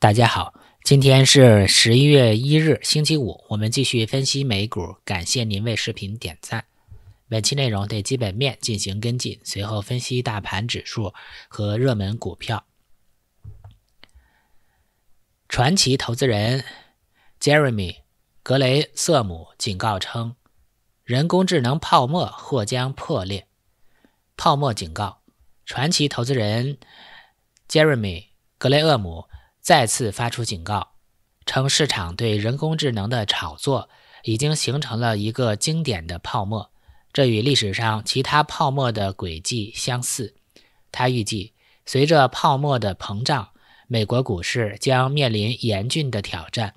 大家好，今天是十一月一日，星期五。我们继续分析美股。感谢您为视频点赞。本期内容对基本面进行跟进，随后分析大盘指数和热门股票。传奇投资人 Jeremy 格雷瑟姆警告称，人工智能泡沫或将破裂。泡沫警告。传奇投资人 Jeremy 格雷厄姆。再次发出警告，称市场对人工智能的炒作已经形成了一个经典的泡沫，这与历史上其他泡沫的轨迹相似。他预计，随着泡沫的膨胀，美国股市将面临严峻的挑战。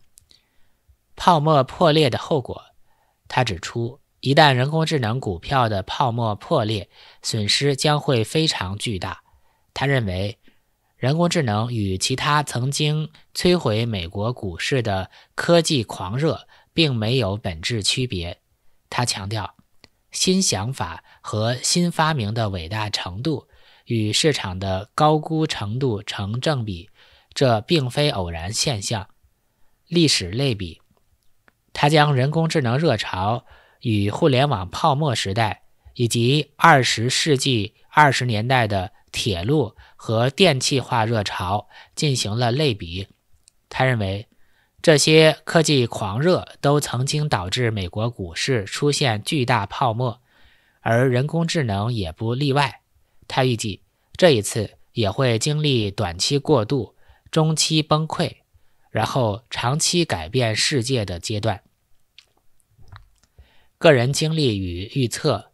泡沫破裂的后果，他指出，一旦人工智能股票的泡沫破裂，损失将会非常巨大。他认为。人工智能与其他曾经摧毁美国股市的科技狂热并没有本质区别，他强调，新想法和新发明的伟大程度与市场的高估程度成正比，这并非偶然现象。历史类比，他将人工智能热潮与互联网泡沫时代以及二十世纪二十年代的。铁路和电气化热潮进行了类比，他认为这些科技狂热都曾经导致美国股市出现巨大泡沫，而人工智能也不例外。他预计这一次也会经历短期过渡、中期崩溃，然后长期改变世界的阶段。个人经历与预测。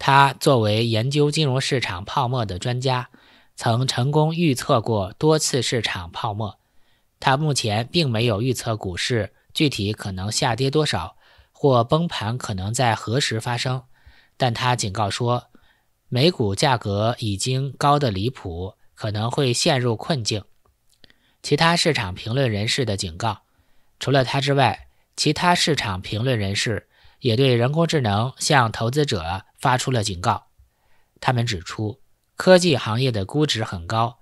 他作为研究金融市场泡沫的专家，曾成功预测过多次市场泡沫。他目前并没有预测股市具体可能下跌多少或崩盘可能在何时发生，但他警告说，美股价格已经高得离谱，可能会陷入困境。其他市场评论人士的警告，除了他之外，其他市场评论人士也对人工智能向投资者。发出了警告，他们指出，科技行业的估值很高，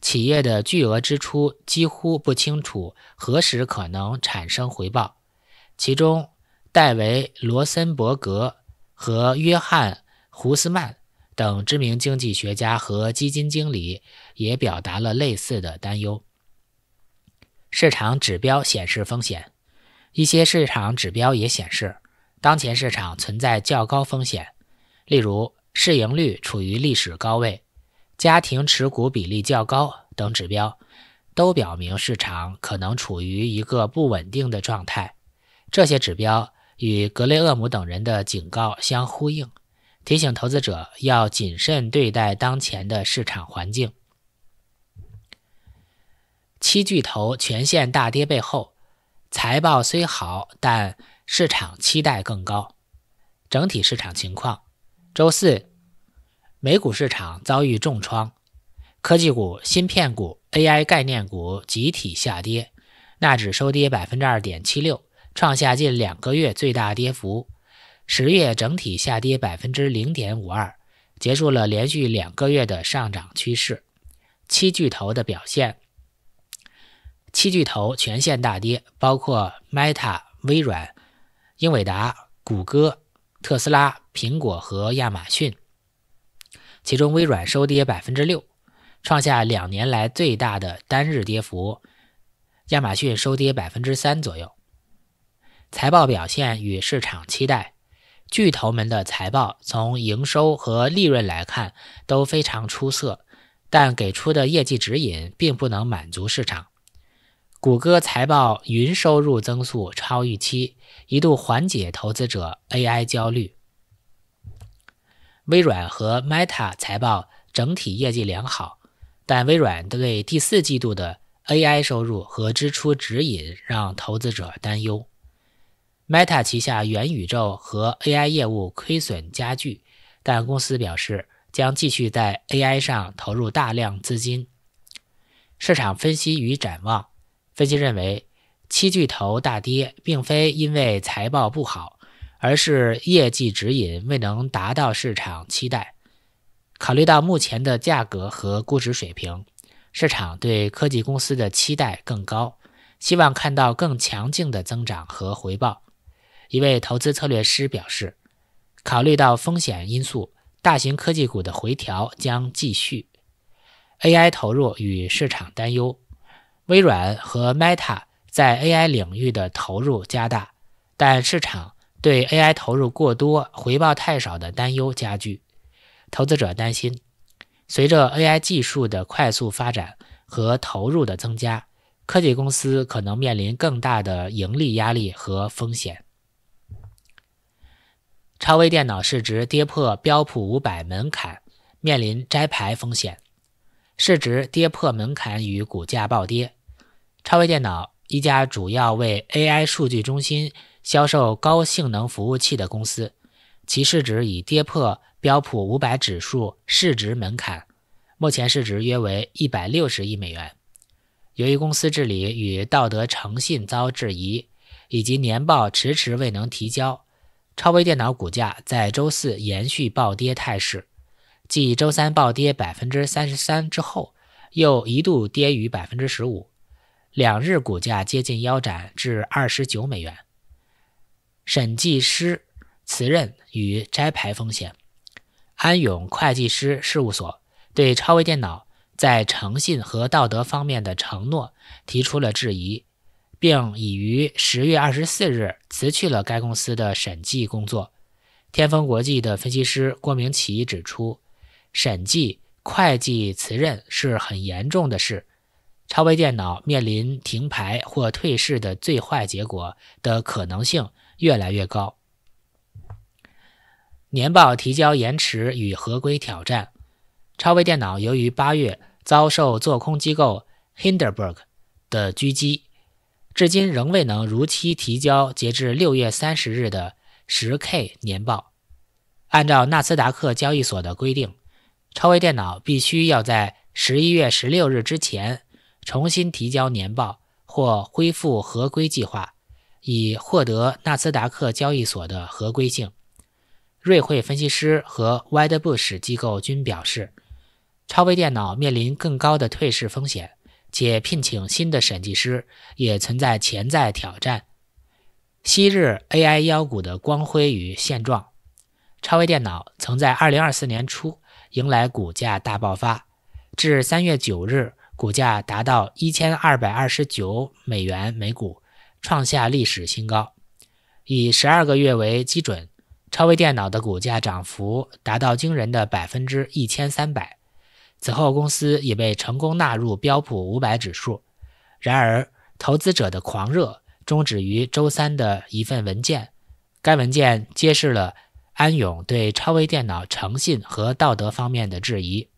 企业的巨额支出几乎不清楚何时可能产生回报。其中，戴维·罗森伯格和约翰·胡斯曼等知名经济学家和基金经理也表达了类似的担忧。市场指标显示风险，一些市场指标也显示，当前市场存在较高风险。例如市盈率处于历史高位、家庭持股比例较高等指标，都表明市场可能处于一个不稳定的状态。这些指标与格雷厄姆等人的警告相呼应，提醒投资者要谨慎对待当前的市场环境。七巨头全线大跌背后，财报虽好，但市场期待更高。整体市场情况。周四，美股市场遭遇重创，科技股、芯片股、AI 概念股集体下跌，纳指收跌百分之二点七六，创下近两个月最大跌幅。十月整体下跌百分之零点五二，结束了连续两个月的上涨趋势。七巨头的表现，七巨头全线大跌，包括 Meta、微软、英伟达、谷歌。特斯拉、苹果和亚马逊，其中微软收跌百分之六，创下两年来最大的单日跌幅；亚马逊收跌百分之三左右。财报表现与市场期待，巨头们的财报从营收和利润来看都非常出色，但给出的业绩指引并不能满足市场。谷歌财报云收入增速超预期，一度缓解投资者 AI 焦虑。微软和 Meta 财报整体业绩良好，但微软对第四季度的 AI 收入和支出指引让投资者担忧。Meta 旗下元宇宙和 AI 业务亏损加剧，但公司表示将继续在 AI 上投入大量资金。市场分析与展望。分析认为，七巨头大跌并非因为财报不好，而是业绩指引未能达到市场期待。考虑到目前的价格和估值水平，市场对科技公司的期待更高，希望看到更强劲的增长和回报。一位投资策略师表示，考虑到风险因素，大型科技股的回调将继续。AI 投入与市场担忧。微软和 Meta 在 AI 领域的投入加大，但市场对 AI 投入过多、回报太少的担忧加剧。投资者担心，随着 AI 技术的快速发展和投入的增加，科技公司可能面临更大的盈利压力和风险。超微电脑市值跌破标普500门槛，面临摘牌风险。市值跌破门槛与股价暴跌。超微电脑一家主要为 AI 数据中心销售高性能服务器的公司，其市值已跌破标普五百指数市值门槛，目前市值约为一百六十亿美元。由于公司治理与道德诚信遭质疑，以及年报迟迟未能提交，超微电脑股价在周四延续暴跌态势，继周三暴跌百分之三十三之后，又一度跌逾百分之十五。两日股价接近腰斩至二十九美元。审计师辞任与摘牌风险，安永会计师事务所对超微电脑在诚信和道德方面的承诺提出了质疑，并已于十月二十四日辞去了该公司的审计工作。天风国际的分析师郭明奇指出，审计会计辞任是很严重的事。超微电脑面临停牌或退市的最坏结果的可能性越来越高。年报提交延迟与合规挑战。超微电脑由于八月遭受做空机构 Hinderberg 的狙击，至今仍未能如期提交截至六月三十日的十 K 年报。按照纳斯达克交易所的规定，超微电脑必须要在十一月十六日之前。重新提交年报或恢复合规计划，以获得纳斯达克交易所的合规性。瑞穗分析师和 w i d e b u s h 机构均表示，超微电脑面临更高的退市风险，且聘请新的审计师也存在潜在挑战。昔日 AI 腰股的光辉与现状，超微电脑曾在2024年初迎来股价大爆发，至3月9日。股价达到一千二百二十九美元每股，创下历史新高。以十二个月为基准，超微电脑的股价涨幅达到惊人的百分之一千三百。此后，公司也被成功纳入标普五百指数。然而，投资者的狂热终止于周三的一份文件，该文件揭示了安永对超微电脑诚信和道德方面的质疑。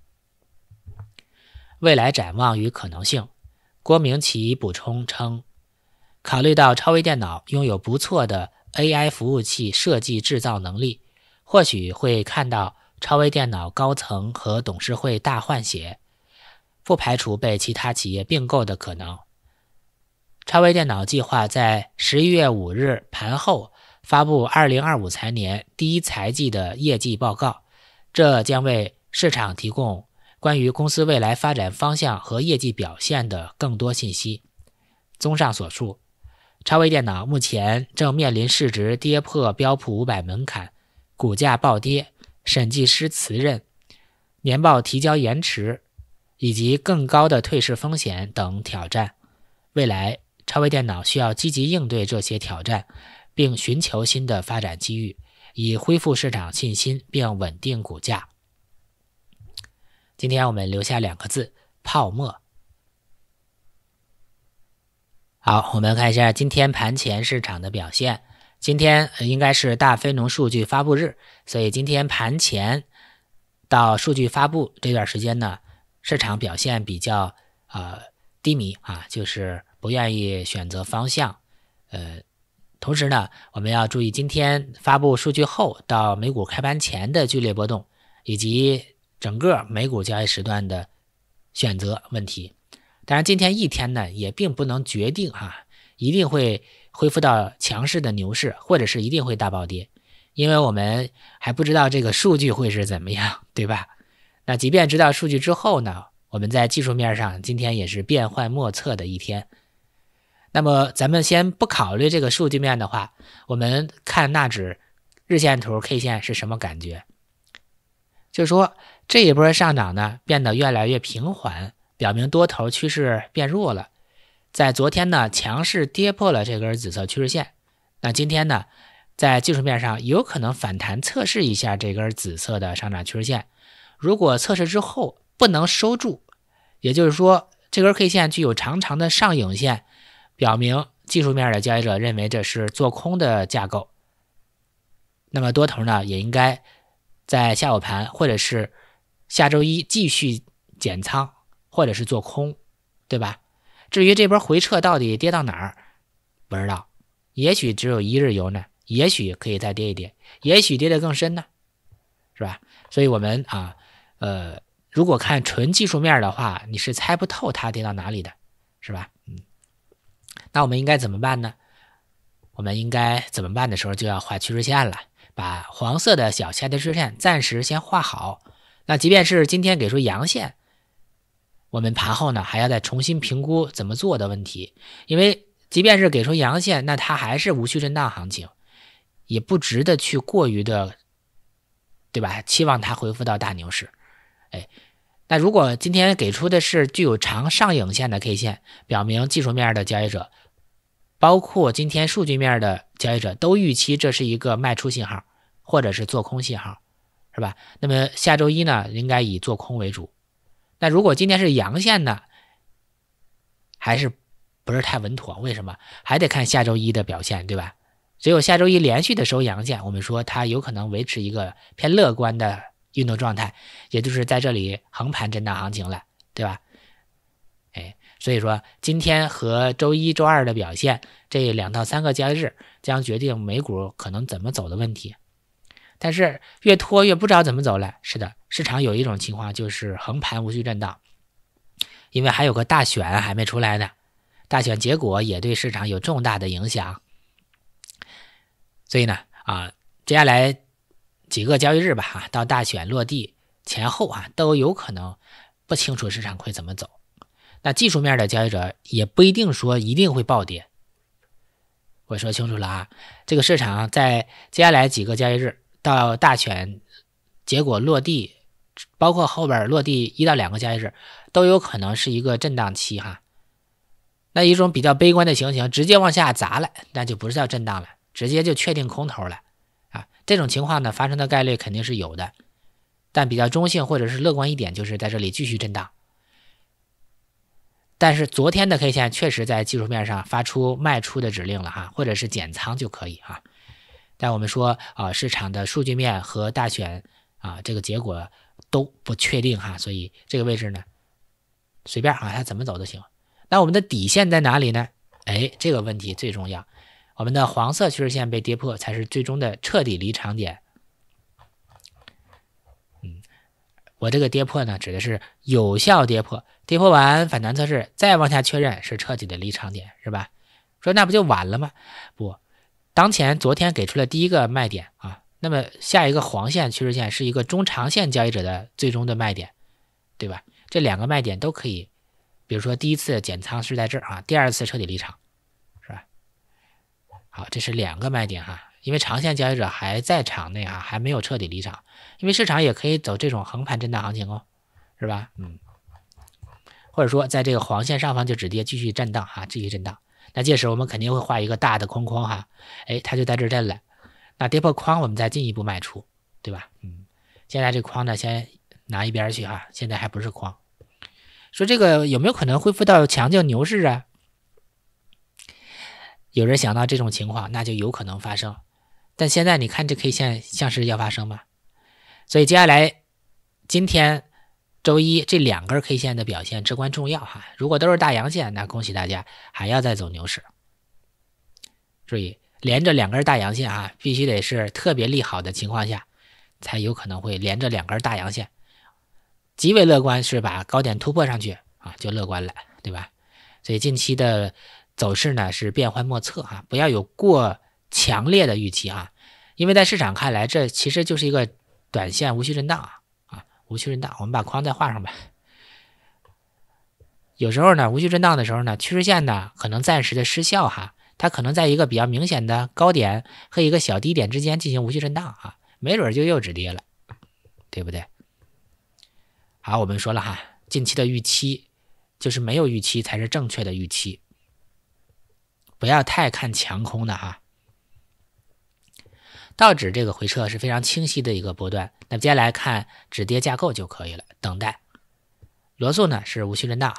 未来展望与可能性，郭明奇补充称，考虑到超微电脑拥有不错的 AI 服务器设计制造能力，或许会看到超微电脑高层和董事会大换血，不排除被其他企业并购的可能。超微电脑计划在十一月五日盘后发布二零二五财年第一财季的业绩报告，这将为市场提供。关于公司未来发展方向和业绩表现的更多信息。综上所述，超微电脑目前正面临市值跌破标普五百门槛、股价暴跌、审计师辞任、年报提交延迟以及更高的退市风险等挑战。未来，超微电脑需要积极应对这些挑战，并寻求新的发展机遇，以恢复市场信心并稳定股价。今天我们留下两个字：泡沫。好，我们看一下今天盘前市场的表现。今天应该是大非农数据发布日，所以今天盘前到数据发布这段时间呢，市场表现比较呃低迷啊，就是不愿意选择方向。呃，同时呢，我们要注意今天发布数据后到美股开盘前的剧烈波动，以及。整个美股交易时段的选择问题，当然今天一天呢，也并不能决定哈，一定会恢复到强势的牛市，或者是一定会大暴跌，因为我们还不知道这个数据会是怎么样，对吧？那即便知道数据之后呢，我们在技术面上今天也是变幻莫测的一天。那么咱们先不考虑这个数据面的话，我们看纳指日线图 K 线是什么感觉，就是说。这一波上涨呢，变得越来越平缓，表明多头趋势变弱了。在昨天呢，强势跌破了这根紫色趋势线。那今天呢，在技术面上有可能反弹测试一下这根紫色的上涨趋势线。如果测试之后不能收住，也就是说这根 K 线具有长长的上影线，表明技术面的交易者认为这是做空的架构。那么多头呢，也应该在下午盘或者是。下周一继续减仓或者是做空，对吧？至于这波回撤到底跌到哪儿，不知道，也许只有一日游呢，也许可以再跌一跌，也许跌得更深呢，是吧？所以，我们啊，呃，如果看纯技术面的话，你是猜不透它跌到哪里的，是吧？嗯，那我们应该怎么办呢？我们应该怎么办的时候就要画趋势线了，把黄色的小下跌趋势线暂时先画好。那即便是今天给出阳线，我们盘后呢还要再重新评估怎么做的问题，因为即便是给出阳线，那它还是无序震荡行情，也不值得去过于的，对吧？期望它恢复到大牛市，哎，那如果今天给出的是具有长上影线的 K 线，表明技术面的交易者，包括今天数据面的交易者都预期这是一个卖出信号或者是做空信号。是吧？那么下周一呢，应该以做空为主。那如果今天是阳线呢，还是不是太稳妥？为什么还得看下周一的表现，对吧？只有下周一连续的收阳线，我们说它有可能维持一个偏乐观的运动状态，也就是在这里横盘震荡行情了，对吧？哎，所以说今天和周一周二的表现，这两到三个交易日将决定美股可能怎么走的问题。但是越拖越不知道怎么走了。是的，市场有一种情况就是横盘无序震荡，因为还有个大选还没出来呢，大选结果也对市场有重大的影响。所以呢，啊，接下来几个交易日吧，哈，到大选落地前后啊，都有可能不清楚市场会怎么走。那技术面的交易者也不一定说一定会暴跌。我说清楚了啊，这个市场在接下来几个交易日。到大选结果落地，包括后边落地一到两个交易日，都有可能是一个震荡期哈。那一种比较悲观的情形，直接往下砸了，那就不是叫震荡了，直接就确定空头了啊。这种情况呢，发生的概率肯定是有的，但比较中性或者是乐观一点，就是在这里继续震荡。但是昨天的 K 线确实在技术面上发出卖出的指令了哈，或者是减仓就可以哈。但我们说啊，市场的数据面和大选啊，这个结果都不确定哈，所以这个位置呢，随便啊，它怎么走都行。那我们的底线在哪里呢？哎，这个问题最重要。我们的黄色趋势线被跌破，才是最终的彻底离场点。嗯，我这个跌破呢，指的是有效跌破，跌破完反弹测试，再往下确认是彻底的离场点，是吧？说那不就完了吗？不。当前昨天给出了第一个卖点啊，那么下一个黄线趋势线是一个中长线交易者的最终的卖点，对吧？这两个卖点都可以，比如说第一次减仓是在这儿啊，第二次彻底离场，是吧？好，这是两个卖点哈，因为长线交易者还在场内啊，还没有彻底离场，因为市场也可以走这种横盘震荡行情哦，是吧？嗯，或者说在这个黄线上方就止跌继续震荡啊，继续震荡。那届时我们肯定会画一个大的框框哈，哎，它就在这震了。那跌破框，我们再进一步卖出，对吧？嗯，现在这框呢，先拿一边去哈，现在还不是框。说这个有没有可能恢复到强劲牛市啊？有人想到这种情况，那就有可能发生。但现在你看这 K 线像是要发生吗？所以接下来今天。周一这两根 K 线的表现至关重要哈，如果都是大阳线，那恭喜大家还要再走牛市。注意连着两根大阳线啊，必须得是特别利好的情况下，才有可能会连着两根大阳线，极为乐观是把高点突破上去啊，就乐观了，对吧？所以近期的走势呢是变幻莫测啊，不要有过强烈的预期啊，因为在市场看来，这其实就是一个短线无序震荡啊。无序震荡，我们把框再画上吧。有时候呢，无序震荡的时候呢，趋势线呢可能暂时的失效哈，它可能在一个比较明显的高点和一个小低点之间进行无序震荡啊，没准儿就又止跌了，对不对？好，我们说了哈，近期的预期就是没有预期才是正确的预期，不要太看强空的哈。道指这个回撤是非常清晰的一个波段，那接下来看止跌架构就可以了。等待，罗素呢是无序震荡，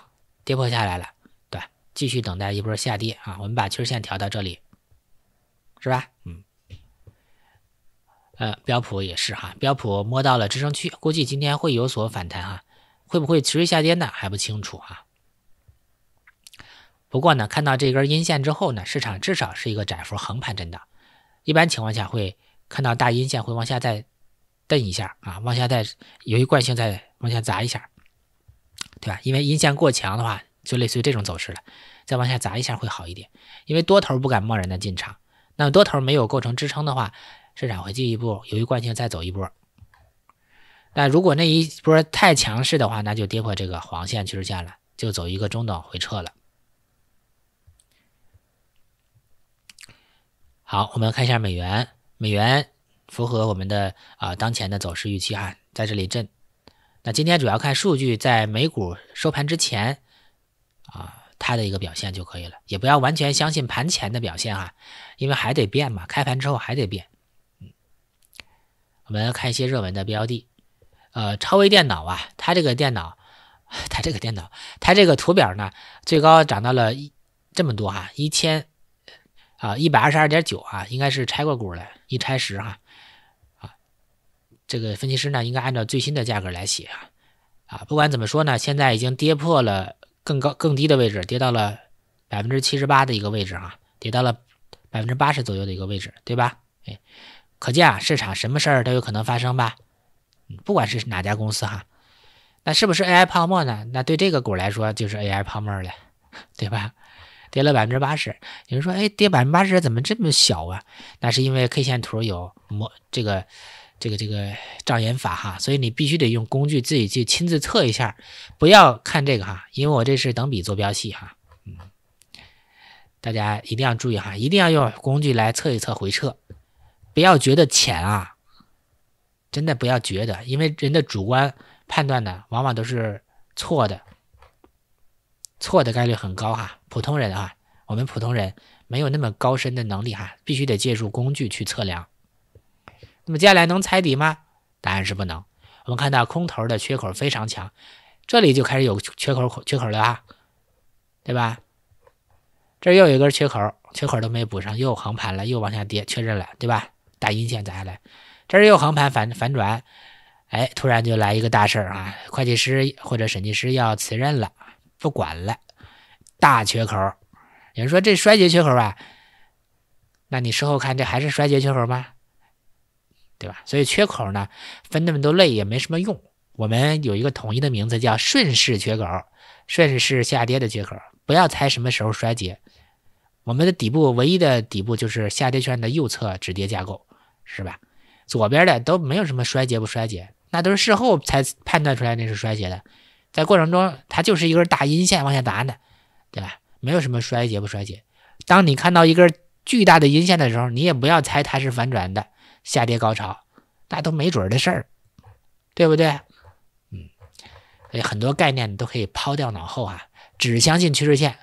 跌破下来了，对，继续等待一波下跌啊。我们把趋势线调到这里，是吧？嗯，呃，标普也是哈，标普摸到了支撑区，估计今天会有所反弹哈，会不会持续下跌呢？还不清楚啊。不过呢，看到这根阴线之后呢，市场至少是一个窄幅横盘震荡，一般情况下会。看到大阴线会往下再蹬一下啊，往下再由于惯性再往下砸一下，对吧？因为阴线过强的话，就类似于这种走势了。再往下砸一下会好一点，因为多头不敢贸然的进场。那么多头没有构成支撑的话，市场会进一步由于惯性再走一波。但如果那一波太强势的话，那就跌破这个黄线趋势线了，就走一个中等回撤了。好，我们看一下美元。美元符合我们的啊当前的走势预期啊，在这里震。那今天主要看数据，在美股收盘之前啊，它的一个表现就可以了，也不要完全相信盘前的表现哈，因为还得变嘛，开盘之后还得变。嗯，我们看一些热门的标的，呃，超微电脑啊，它这个电脑，它这个电脑，它这个图表呢，最高涨到了一这么多哈，一千。啊，一百二十二点九啊，应该是拆过股了，一拆十哈，啊，这个分析师呢，应该按照最新的价格来写啊，啊，不管怎么说呢，现在已经跌破了更高更低的位置，跌到了百分之七十八的一个位置啊，跌到了百分之八十左右的一个位置，对吧？哎，可见啊，市场什么事儿都有可能发生吧，不管是哪家公司哈，那是不是 AI 泡沫呢？那对这个股来说就是 AI 泡沫了，对吧？跌了百分之八十，有人说：“哎，跌百分之八十怎么这么小啊？”那是因为 K 线图有模这个、这个、这个障眼法哈，所以你必须得用工具自己去亲自测一下，不要看这个哈，因为我这是等比坐标系哈。嗯，大家一定要注意哈，一定要用工具来测一测回撤，不要觉得浅啊，真的不要觉得，因为人的主观判断呢，往往都是错的。错的概率很高哈，普通人啊，我们普通人没有那么高深的能力哈，必须得借助工具去测量。那么接下来能踩底吗？答案是不能。我们看到空头的缺口非常强，这里就开始有缺口缺口了啊，对吧？这又有一根缺口，缺口都没补上，又横盘了，又往下跌，确认了，对吧？大阴线砸下来，这是又横盘反反转，哎，突然就来一个大事儿啊，会计师或者审计师要辞任了。不管了，大缺口，有人说这衰竭缺口啊，那你事后看这还是衰竭缺口吗？对吧？所以缺口呢分那么多类也没什么用，我们有一个统一的名字叫顺势缺口，顺势下跌的缺口，不要猜什么时候衰竭。我们的底部唯一的底部就是下跌圈的右侧止跌架构，是吧？左边的都没有什么衰竭不衰竭，那都是事后才判断出来那是衰竭的。在过程中，它就是一根大阴线往下砸的，对吧？没有什么衰竭不衰竭。当你看到一根巨大的阴线的时候，你也不要猜它是反转的下跌高潮，那都没准的事儿，对不对？嗯，所以很多概念都可以抛掉脑后啊，只相信趋势线，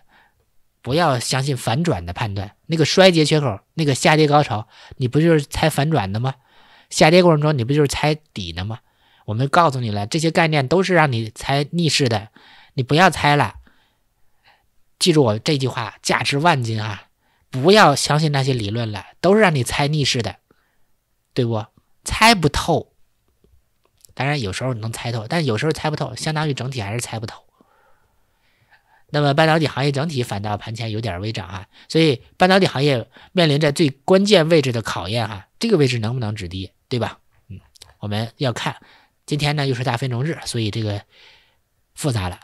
不要相信反转的判断。那个衰竭缺口，那个下跌高潮，你不就是猜反转的吗？下跌过程中，你不就是猜底的吗？我们告诉你了，这些概念都是让你猜逆势的，你不要猜了。记住我这句话，价值万金啊！不要相信那些理论了，都是让你猜逆势的，对不？猜不透。当然有时候能猜透，但有时候猜不透，相当于整体还是猜不透。那么半导体行业整体反倒盘前有点微涨啊，所以半导体行业面临着最关键位置的考验哈，这个位置能不能止跌，对吧？嗯，我们要看。今天呢又是大非农日，所以这个复杂了。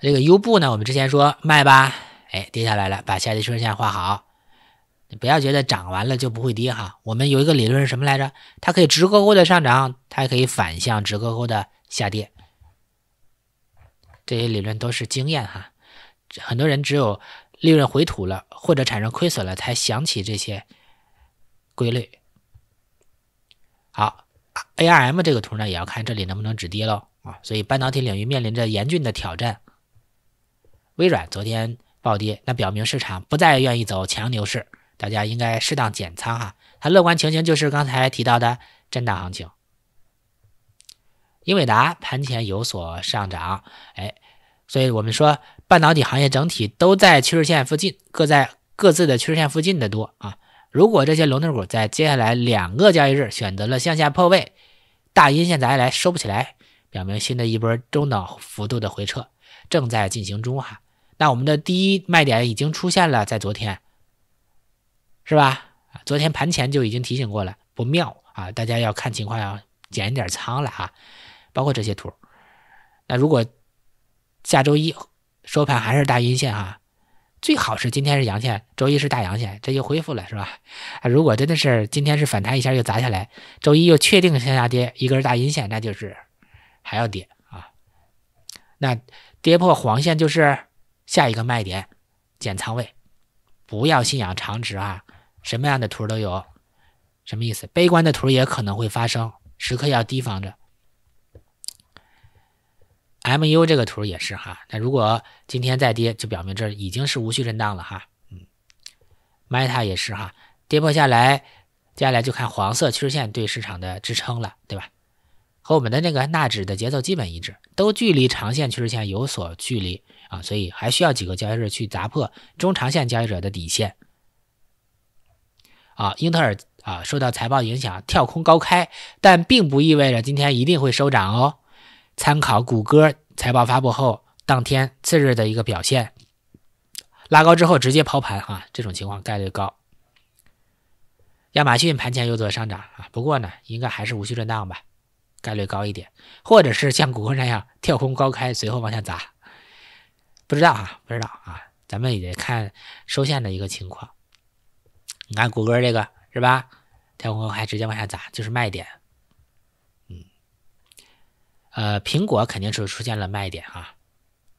这个优步呢，我们之前说卖吧，哎，跌下来了，把下跌趋势线画好。你不要觉得涨完了就不会跌哈。我们有一个理论是什么来着？它可以直勾勾的上涨，它可以反向直勾勾的下跌。这些理论都是经验哈，很多人只有利润回吐了或者产生亏损了，才想起这些规律。好。A r M 这个图呢，也要看这里能不能止跌喽啊！所以半导体领域面临着严峻的挑战。微软昨天暴跌，那表明市场不再愿意走强牛市，大家应该适当减仓哈。它乐观情形就是刚才提到的震荡行情。英伟达盘前有所上涨，哎，所以我们说半导体行业整体都在趋势线附近，各在各自的趋势线附近的多啊。如果这些龙头股在接下来两个交易日选择了向下破位，大阴线砸下来收不起来，表明新的一波中等幅度的回撤正在进行中哈。那我们的第一卖点已经出现了，在昨天，是吧？昨天盘前就已经提醒过了，不妙啊！大家要看情况要减一点仓了哈，包括这些图。那如果下周一收盘还是大阴线哈。最好是今天是阳线，周一是大阳线，这就恢复了，是吧？啊，如果真的是今天是反弹一下又砸下来，周一又确定向下跌一根大阴线，那就是 还要跌啊。那跌破黄线就是下一个卖点，减仓位，不要信仰常值啊。什么样的图都有，什么意思？悲观的图也可能会发生，时刻要提防着。MU 这个图也是哈，那如果今天再跌，就表明这已经是无序震荡了哈。嗯，Meta 也是哈，跌破下来，接下来就看黄色趋势线对市场的支撑了，对吧？和我们的那个纳指的节奏基本一致，都距离长线趋势线有所距离啊，所以还需要几个交易日去砸破中长线交易者的底线。啊，英特尔啊，受到财报影响跳空高开，但并不意味着今天一定会收涨哦。参考谷歌财报发布后当天次日的一个表现，拉高之后直接抛盘啊，这种情况概率高。亚马逊盘前有所上涨啊，不过呢，应该还是无序震荡吧，概率高一点，或者是像谷歌那样跳空高开随后往下砸，不知道啊，不知道啊，咱们也得看收线的一个情况。你看谷歌这个是吧？跳空还直接往下砸，就是卖点。呃，苹果肯定是出现了卖点啊，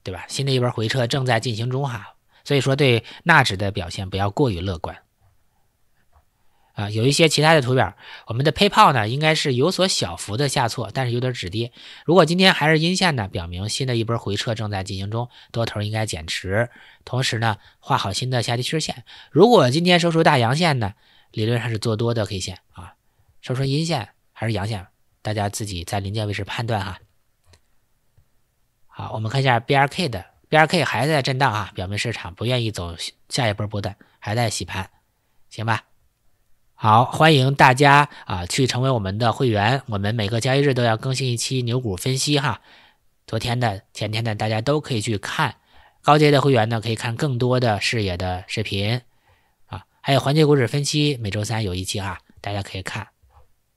对吧？新的一波回撤正在进行中哈，所以说对纳指的表现不要过于乐观啊。有一些其他的图表，我们的 PayPal 呢应该是有所小幅的下挫，但是有点止跌。如果今天还是阴线呢，表明新的一波回撤正在进行中，多头应该减持。同时呢，画好新的下跌趋势线。如果今天收出大阳线呢，理论上是做多的 K 线啊。收出阴线还是阳线？大家自己在临界位置判断哈。好，我们看一下 BRK 的 BRK 还在震荡啊，表明市场不愿意走下一波波段，还在洗盘，行吧？好，欢迎大家啊去成为我们的会员，我们每个交易日都要更新一期牛股分析哈，昨天的、前天的大家都可以去看，高阶的会员呢可以看更多的视野的视频啊，还有环节股指分析，每周三有一期啊，大家可以看。